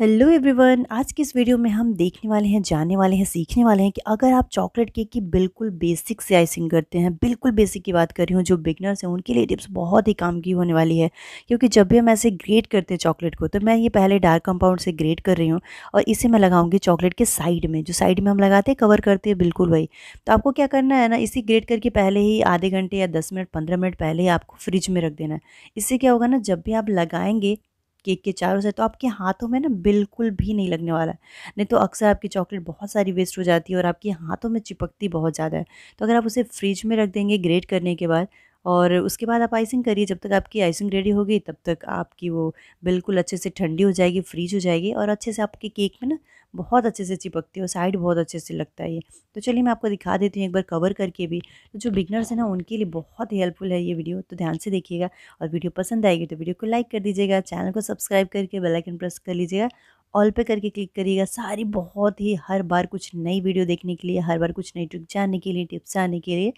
hello everyone आज की इस वीडियो में हम देखने वाले हैं जानने वाले हैं सीखने वाले हैं कि अगर आप चॉकलेट केक की बिल्कुल बेसिक से आइसिंग करते हैं बिल्कुल बेसिक की बात कर रही हूँ जो बिगनर्स हैं उनके लिए टिप्स बहुत ही काम की होने वाली है क्योंकि जब भी हम ऐसे ग्रेट करते हैं चॉकलेट को तो मैं ये पहले डार्क कंपाउंड से ग्रेट कर रही हूँ और इसे मैं लगाऊंगी चॉकलेट के साइड में जो साइड में हम लगाते हैं कवर करते हैं बिल्कुल वही तो आपको क्या करना है ना इसी ग्रेट करके पहले ही आधे घंटे या दस मिनट पंद्रह मिनट पहले ही आपको फ्रिज में रख देना है इससे क्या होगा ना जब भी आप लगाएंगे केक के चारों से तो आपके हाथों में ना बिल्कुल भी नहीं लगने वाला है नहीं तो अक्सर आपकी चॉकलेट बहुत सारी वेस्ट हो जाती है और आपके हाथों में चिपकती बहुत ज़्यादा है तो अगर आप उसे फ्रिज में रख देंगे ग्रेट करने के बाद और उसके बाद आप आइसिंग करिए जब तक आपकी आइसिंग रेडी होगी तब तक आपकी वो बिल्कुल अच्छे से ठंडी हो जाएगी फ्रीज हो जाएगी और अच्छे से आपके केक में ना बहुत अच्छे से चिपकती है और साइड बहुत अच्छे से लगता है ये तो चलिए मैं आपको दिखा देती हूँ एक बार कवर करके भी तो जो बिगनर्स है ना उनके लिए बहुत ही हेल्पफुल है ये वीडियो तो ध्यान से देखिएगा और वीडियो पसंद आएगी तो वीडियो को लाइक कर दीजिएगा चैनल को सब्सक्राइब करके बेलाइकन प्रेस कर लीजिएगा ऑल पे करके क्लिक करिएगा सारी बहुत ही हर बार कुछ नई वीडियो देखने के लिए हर बार कुछ नई ट्रिक जानने के लिए टिप्स आने के लिए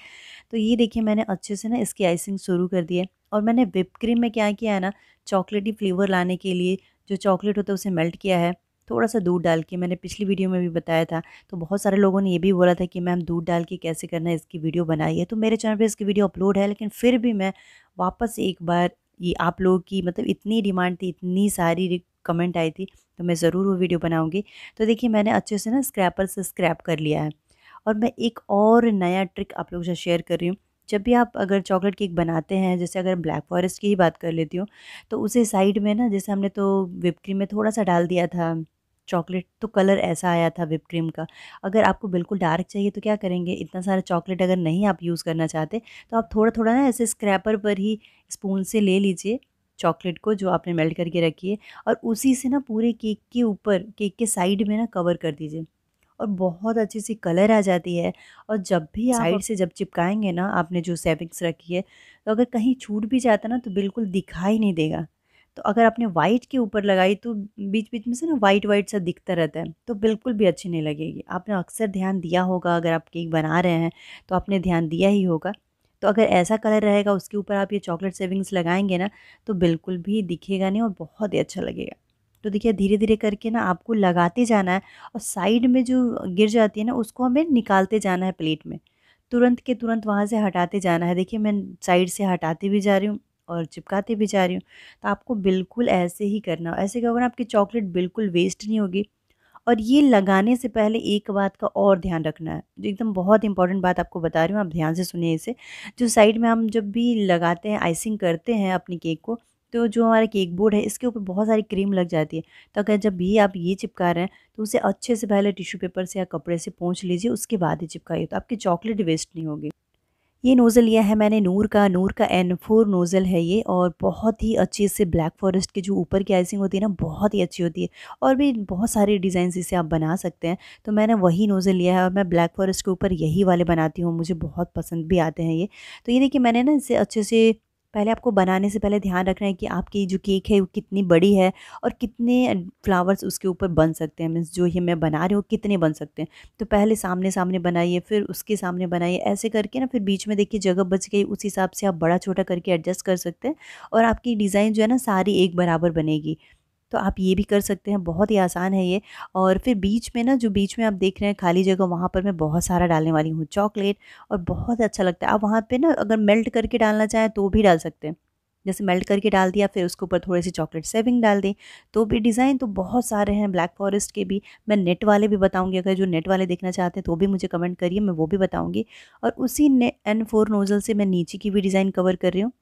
तो ये देखिए मैंने अच्छे से ना इसकी आइसिंग शुरू कर दी है और मैंने विप क्रीम में क्या किया है ना चॉकलेटी फ्लेवर लाने के लिए जो चॉकलेट होता है उसे मेल्ट किया है थोड़ा सा दूध डाल के मैंने पिछली वीडियो में भी बताया था तो बहुत सारे लोगों ने ये भी बोला था कि मैम दूध डाल के कैसे करना है इसकी वीडियो बनाई है तो मेरे चैनल पर इसकी वीडियो अपलोड है लेकिन फिर भी मैं वापस एक बार ये आप लोगों की मतलब इतनी डिमांड थी इतनी सारी कमेंट आई थी तो मैं ज़रूर वो वीडियो बनाऊँगी तो देखिए मैंने अच्छे से ना स्क्रैपर से स्क्रैप कर लिया है और मैं एक और नया ट्रिक आप लोगों से शेयर कर रही हूँ जब भी आप अगर चॉकलेट केक बनाते हैं जैसे अगर ब्लैक फॉरेस्ट की ही बात कर लेती हूँ तो उसे साइड में ना जैसे हमने तो विप क्रीम में थोड़ा सा डाल दिया था चॉकलेट तो कलर ऐसा आया था विप क्रीम का अगर आपको बिल्कुल डार्क चाहिए तो क्या करेंगे इतना सारा चॉकलेट अगर नहीं आप यूज़ करना चाहते तो आप थोड़ा थोड़ा ना ऐसे स्क्रैपर पर ही स्पून से ले लीजिए चॉकलेट को जो आपने मेल्ट करके रखी है और उसी से ना पूरे केक के ऊपर केक के साइड में ना कवर कर दीजिए और बहुत अच्छी सी कलर आ जाती है और जब भी साइड से जब चिपकाएंगे ना आपने जो सेविंग्स रखी है तो अगर कहीं छूट भी जाता ना तो बिल्कुल दिखाई नहीं देगा तो अगर आपने वाइट के ऊपर लगाई तो बीच बीच में से ना वाइट वाइट सा दिखता रहता है तो बिल्कुल भी अच्छी नहीं लगेगी आपने अक्सर ध्यान दिया होगा अगर आप केक बना रहे हैं तो आपने ध्यान दिया ही होगा तो अगर ऐसा कलर रहेगा उसके ऊपर आप ये चॉकलेट सेविंग्स लगाएंगे ना तो बिल्कुल भी दिखेगा नहीं और बहुत ही अच्छा लगेगा तो देखिए धीरे धीरे करके ना आपको लगाते जाना है और साइड में जो गिर जाती है ना उसको हमें निकालते जाना है प्लेट में तुरंत के तुरंत वहाँ से हटाते जाना है देखिए मैं साइड से हटाते भी जा रही हूँ और चिपकाते भी जा रही हूँ तो आपको बिल्कुल ऐसे ही करना ऐसे क्या होगा आपकी चॉकलेट बिल्कुल वेस्ट नहीं होगी और ये लगाने से पहले एक बात का और ध्यान रखना है जो एकदम बहुत इंपॉर्टेंट बात आपको बता रही हूँ आप ध्यान से सुनिए इसे जो साइड में हम जब भी लगाते हैं आइसिंग करते हैं अपने केक को तो जो हमारा केक बोर्ड है इसके ऊपर बहुत सारी क्रीम लग जाती है तो अगर जब भी आप ये चिपका रहे हैं तो उसे अच्छे से पहले टिश्यू पेपर से या कपड़े से पहुँच लीजिए उसके बाद ही चिपकाइए तो आपकी चॉकलेट वेस्ट नहीं होगी ये नोज़ल लिया है मैंने नूर का नूर का एन फोर नोज़ल है ये और बहुत ही अच्छे इससे ब्लैक फॉरेस्ट के जो ऊपर की आइसिंग होती है ना बहुत ही अच्छी होती है और भी बहुत सारे डिज़ाइन इसे आप बना सकते हैं तो मैंने वही नोज़ल लिया है और मैं ब्लैक फॉरेस्ट के ऊपर यही वाले बनाती हूँ मुझे बहुत पसंद भी आते हैं ये तो ये देखिए मैंने ना इसे अच्छे से पहले आपको बनाने से पहले ध्यान रखना है कि आपकी जो केक है वो कितनी बड़ी है और कितने फ्लावर्स उसके ऊपर बन सकते हैं मीन्स जो ये मैं बना रही हूँ कितने बन सकते हैं तो पहले सामने सामने बनाइए फिर उसके सामने बनाइए ऐसे करके ना फिर बीच में देखिए जगह बच गई उस हिसाब से आप बड़ा छोटा करके एडजस्ट कर सकते हैं और आपकी डिज़ाइन जो है ना सारी एक बराबर बनेगी तो आप ये भी कर सकते हैं बहुत ही आसान है ये और फिर बीच में ना जो बीच में आप देख रहे हैं खाली जगह वहाँ पर मैं बहुत सारा डालने वाली हूँ चॉकलेट और बहुत अच्छा लगता है आप वहाँ पर ना अगर मेल्ट करके डालना चाहें तो भी डाल सकते हैं जैसे मेल्ट करके डाल दिया फिर उसके ऊपर थोड़े से चॉकलेट सेविंग डाल दें तो भी डिज़ाइन तो बहुत सारे हैं ब्लैक फॉरेस्ट के भी मैं नेट वाले भी बताऊंगी अगर जो नेट वाले देखना चाहते हैं तो भी मुझे कमेंट करिए मैं वो भी बताऊंगी और उसी ने एन फोर नोज़ल से मैं नीचे की भी डिज़ाइन कवर कर रही हूँ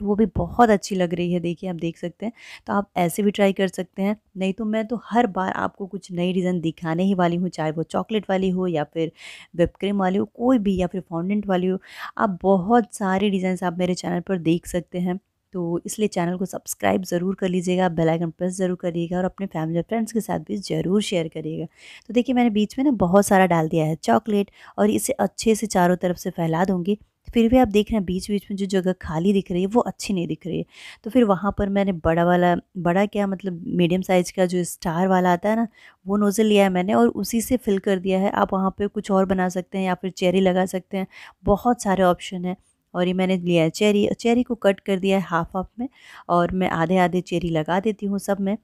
तो वो भी बहुत अच्छी लग रही है देखिए आप देख सकते हैं तो आप ऐसे भी ट्राई कर सकते हैं नहीं तो मैं तो हर बार आपको कुछ नई डिज़ाइन दिखाने ही वाली हूँ चाहे वो चॉकलेट वाली हो या फिर वेब क्रीम वाली हो कोई भी या फिर फाउंडेंट वाली हो आप बहुत सारे डिज़ाइन आप मेरे चैनल पर देख सकते हैं तो इसलिए चैनल को सब्सक्राइब ज़रूर कर लीजिएगा बेल आइकन प्रेस ज़रूर करिएगा और अपने फैमिली और फ्रेंड्स के साथ भी ज़रूर शेयर करिएगा तो देखिए मैंने बीच में ना बहुत सारा डाल दिया है चॉकलेट और इसे अच्छे से चारों तरफ से फैला दूँगी तो फिर भी आप देख रहे हैं बीच बीच में जो जगह खाली दिख रही है वो अच्छी नहीं दिख रही है तो फिर वहाँ पर मैंने बड़ा वाला बड़ा क्या मतलब मीडियम साइज़ का जो स्टार वाला आता है ना वो नोज़ल लिया है मैंने और उसी से फिल कर दिया है आप वहाँ पर कुछ और बना सकते हैं या फिर चेरी लगा सकते हैं बहुत सारे ऑप्शन हैं और ये मैंने लिया है चेरी चेरी को कट कर दिया है हाफ हाफ में और मैं आधे आधे चेरी लगा देती हूँ सब में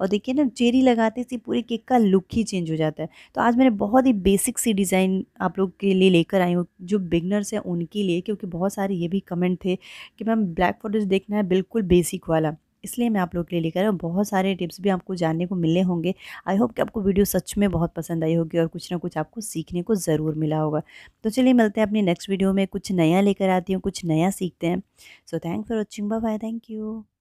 और देखिए ना चेरी लगाते से पूरे केक का लुक ही चेंज हो जाता है तो आज मैंने बहुत ही बेसिक सी डिज़ाइन आप लोग के लिए लेकर आई हूँ जो बिगनर्स हैं उनके लिए क्योंकि बहुत सारे ये भी कमेंट थे कि मैम ब्लैक फॉरेस्ट देखना है बिल्कुल बेसिक वाला इसलिए मैं आप लोग के लिए लेकर आया बहुत सारे टिप्स भी आपको जानने को मिले होंगे आई होप कि आपको वीडियो सच में बहुत पसंद आई होगी और कुछ ना कुछ आपको सीखने को ज़रूर मिला होगा तो चलिए मिलते हैं अपने नेक्स्ट वीडियो में कुछ नया लेकर आती हूँ कुछ नया सीखते हैं so thank for watching bye thank you